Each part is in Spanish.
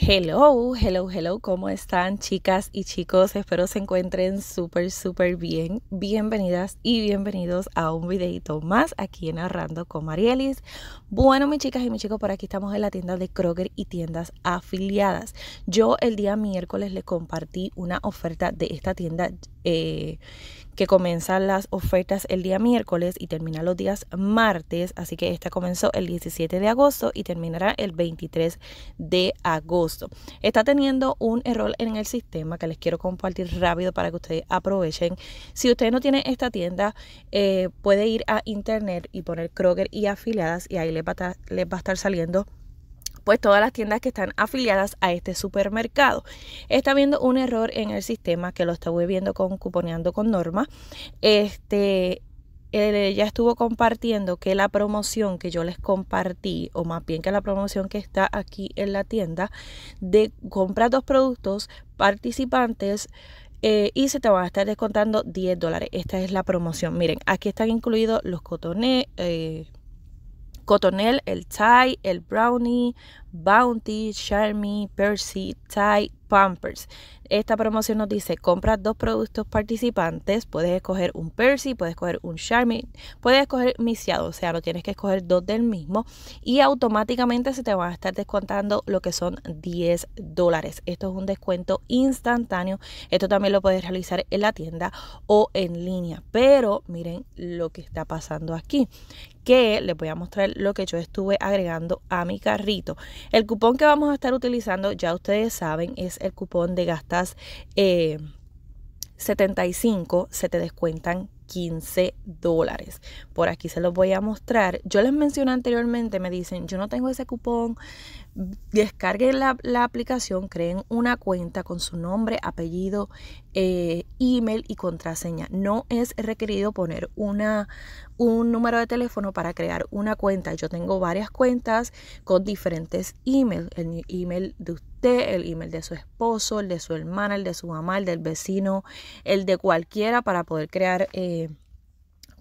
Hello, hello, hello, ¿cómo están chicas y chicos? Espero se encuentren súper, súper bien. Bienvenidas y bienvenidos a un videito más aquí en Arrando con Marielis. Bueno, mis chicas y mis chicos, por aquí estamos en la tienda de Kroger y tiendas afiliadas. Yo el día miércoles les compartí una oferta de esta tienda eh, que comienzan las ofertas el día miércoles y termina los días martes, así que esta comenzó el 17 de agosto y terminará el 23 de agosto. Está teniendo un error en el sistema que les quiero compartir rápido para que ustedes aprovechen. Si ustedes no tienen esta tienda, eh, puede ir a internet y poner Kroger y afiliadas y ahí les va a estar saliendo pues todas las tiendas que están afiliadas a este supermercado. Está viendo un error en el sistema que lo está viendo con cuponeando con norma. Este, ya estuvo compartiendo que la promoción que yo les compartí, o más bien que la promoción que está aquí en la tienda, de compra dos productos participantes eh, y se te van a estar descontando 10 dólares. Esta es la promoción. Miren, aquí están incluidos los cotones. Eh, cotonel, el chai, el brownie, Bounty, Charmy, Percy, Tide, Pampers. Esta promoción nos dice, compra dos productos participantes, puedes escoger un Percy, puedes escoger un Charmy, puedes escoger misiado, o sea, no tienes que escoger dos del mismo y automáticamente se te van a estar descontando lo que son 10 dólares. Esto es un descuento instantáneo, esto también lo puedes realizar en la tienda o en línea, pero miren lo que está pasando aquí que les voy a mostrar lo que yo estuve agregando a mi carrito. El cupón que vamos a estar utilizando, ya ustedes saben, es el cupón de gastas 75. Eh, se te descuentan 15 dólares. Por aquí se los voy a mostrar. Yo les mencioné anteriormente, me dicen, yo no tengo ese cupón. Descarguen la, aplicación, creen una cuenta con su nombre, apellido, eh, email y contraseña. No es requerido poner una, un número de teléfono para crear una cuenta. Yo tengo varias cuentas con diferentes emails. El email de el email de su esposo, el de su hermana, el de su mamá, el del vecino, el de cualquiera para poder crear... Eh,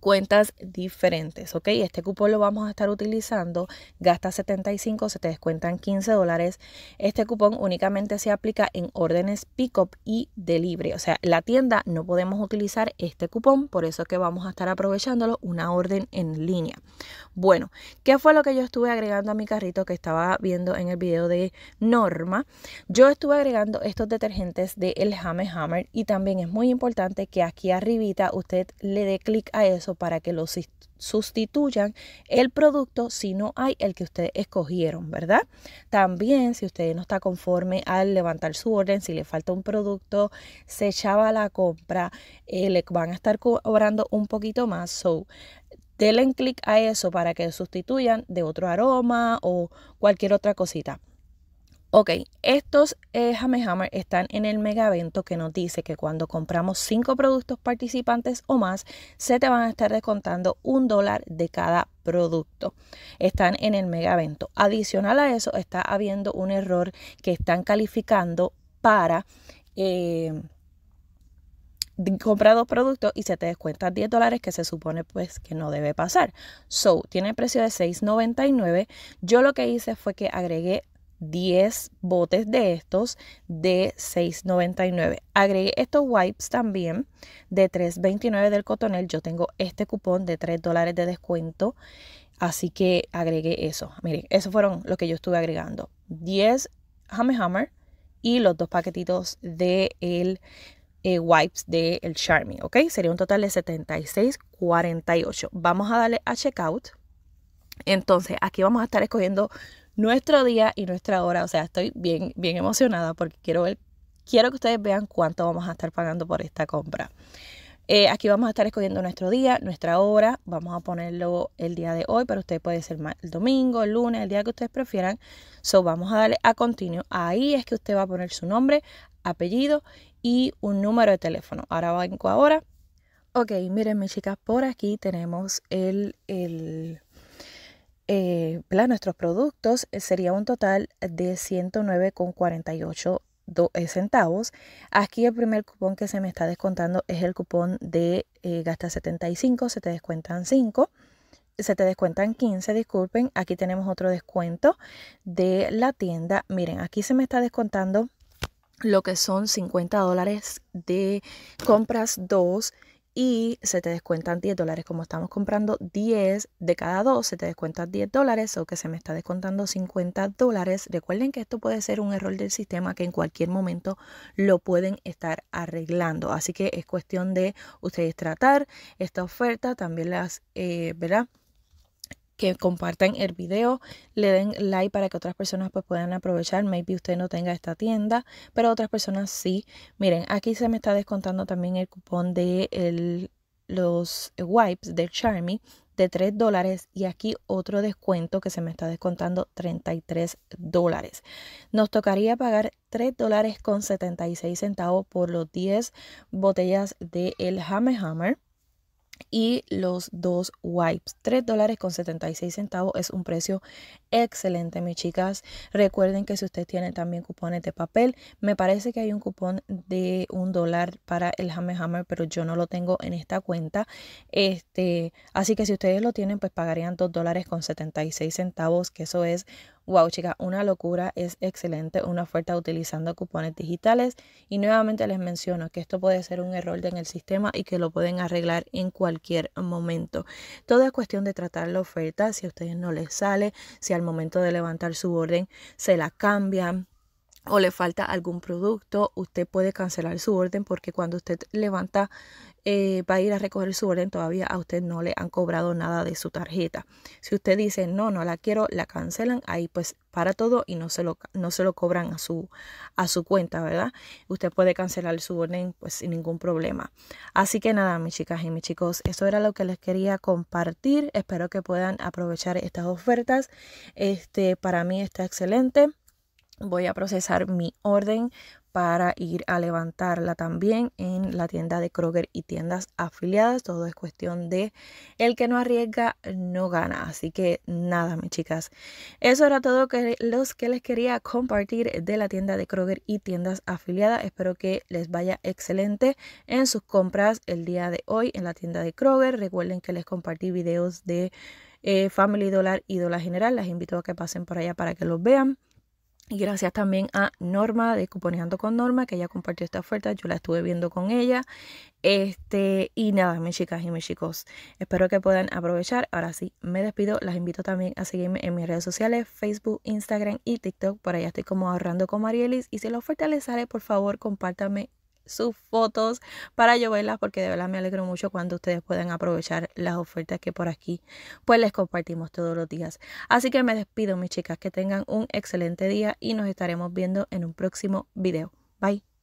cuentas diferentes, ¿ok? Este cupón lo vamos a estar utilizando, gasta 75, se te descuentan 15 dólares. Este cupón únicamente se aplica en órdenes pick-up y delivery, o sea, la tienda no podemos utilizar este cupón, por eso que vamos a estar aprovechándolo una orden en línea. Bueno, ¿qué fue lo que yo estuve agregando a mi carrito que estaba viendo en el video de Norma? Yo estuve agregando estos detergentes de El Hammer Hammer y también es muy importante que aquí arribita usted le dé clic a eso para que lo sustituyan el producto si no hay el que ustedes escogieron, ¿verdad? También si usted no está conforme al levantar su orden, si le falta un producto, se echaba la compra, eh, le van a estar cobrando un poquito más. So, denle clic a eso para que sustituyan de otro aroma o cualquier otra cosita. Ok, estos eh, Hammer están en el mega evento que nos dice que cuando compramos cinco productos participantes o más, se te van a estar descontando un dólar de cada producto. Están en el mega evento. Adicional a eso, está habiendo un error que están calificando para... Eh, comprar dos productos y se te descuentan 10 dólares que se supone pues que no debe pasar. So, tiene precio de $6.99. Yo lo que hice fue que agregué 10 botes de estos de 6.99. Agregué estos wipes también de 3.29 del cotonel. Yo tengo este cupón de 3 dólares de descuento. Así que agregué eso. Miren, esos fueron lo que yo estuve agregando. 10 Hammer Hammer y los dos paquetitos de el eh, wipes del el Charmy, ¿ok? Sería un total de 76.48. Vamos a darle a checkout. Entonces, aquí vamos a estar escogiendo nuestro día y nuestra hora. O sea, estoy bien, bien emocionada porque quiero ver, quiero que ustedes vean cuánto vamos a estar pagando por esta compra. Eh, aquí vamos a estar escogiendo nuestro día, nuestra hora. Vamos a ponerlo el día de hoy, pero usted puede ser el domingo, el lunes, el día que ustedes prefieran. So, vamos a darle a continuo. Ahí es que usted va a poner su nombre, apellido y un número de teléfono. Ahora vengo ahora. Ok, miren mis chicas, por aquí tenemos el, el eh, nuestros productos eh, sería un total de 109,48 eh, centavos. Aquí el primer cupón que se me está descontando es el cupón de eh, gasta 75, se te descuentan 5 se te descuentan 15, disculpen. Aquí tenemos otro descuento de la tienda. Miren, aquí se me está descontando lo que son 50 dólares de compras 2 y se te descuentan 10 dólares. Como estamos comprando 10 de cada 2, se te descuentan 10 dólares o que se me está descontando 50 dólares. Recuerden que esto puede ser un error del sistema que en cualquier momento lo pueden estar arreglando. Así que es cuestión de ustedes tratar esta oferta, también las, eh, ¿verdad? que compartan el video, le den like para que otras personas pues puedan aprovechar. Maybe usted no tenga esta tienda, pero otras personas sí. Miren, aquí se me está descontando también el cupón de los wipes de Charmy de 3 dólares y aquí otro descuento que se me está descontando 33 dólares. Nos tocaría pagar $3.76 dólares con 76 centavos por los 10 botellas de el Hammer Hammer y los dos wipes. $3.76 dólares con 76 centavos es un precio excelente, mis chicas. Recuerden que si ustedes tienen también cupones de papel, me parece que hay un cupón de un dólar para el Hammer Hammer, pero yo no lo tengo en esta cuenta. Este, así que si ustedes lo tienen, pues pagarían $2.76. dólares con 76 centavos, que eso es Wow, chicas, una locura, es excelente, una oferta utilizando cupones digitales y nuevamente les menciono que esto puede ser un error en el sistema y que lo pueden arreglar en cualquier momento. Todo es cuestión de tratar la oferta, si a ustedes no les sale, si al momento de levantar su orden se la cambian o le falta algún producto, usted puede cancelar su orden porque cuando usted levanta eh, va a ir a recoger su orden, todavía a usted no le han cobrado nada de su tarjeta. Si usted dice, no, no la quiero, la cancelan, ahí pues para todo y no se lo, no se lo cobran a su, a su cuenta, ¿verdad? Usted puede cancelar su orden pues sin ningún problema. Así que nada, mis chicas y mis chicos, eso era lo que les quería compartir. Espero que puedan aprovechar estas ofertas. Este, para mí está excelente voy a procesar mi orden para ir a levantarla también en la tienda de Kroger y tiendas afiliadas. Todo es cuestión de el que no arriesga no gana. Así que nada, mis chicas. Eso era todo que los que les quería compartir de la tienda de Kroger y tiendas afiliadas. Espero que les vaya excelente en sus compras el día de hoy en la tienda de Kroger. Recuerden que les compartí videos de eh, Family Dollar y Dollar General. Las invito a que pasen por allá para que los vean. Y gracias también a Norma de Cuponeando con Norma, que ella compartió esta oferta. Yo la estuve viendo con ella. Este, y nada, mis chicas y mis chicos, espero que puedan aprovechar. Ahora sí, me despido. Las invito también a seguirme en mis redes sociales, Facebook, Instagram y TikTok. Por allá estoy como ahorrando con Marielis. Y si la oferta les sale, por favor, compártame sus fotos para yo verlas porque de verdad me alegro mucho cuando ustedes puedan aprovechar las ofertas que por aquí pues les compartimos todos los días. Así que me despido mis chicas, que tengan un excelente día y nos estaremos viendo en un próximo video. Bye.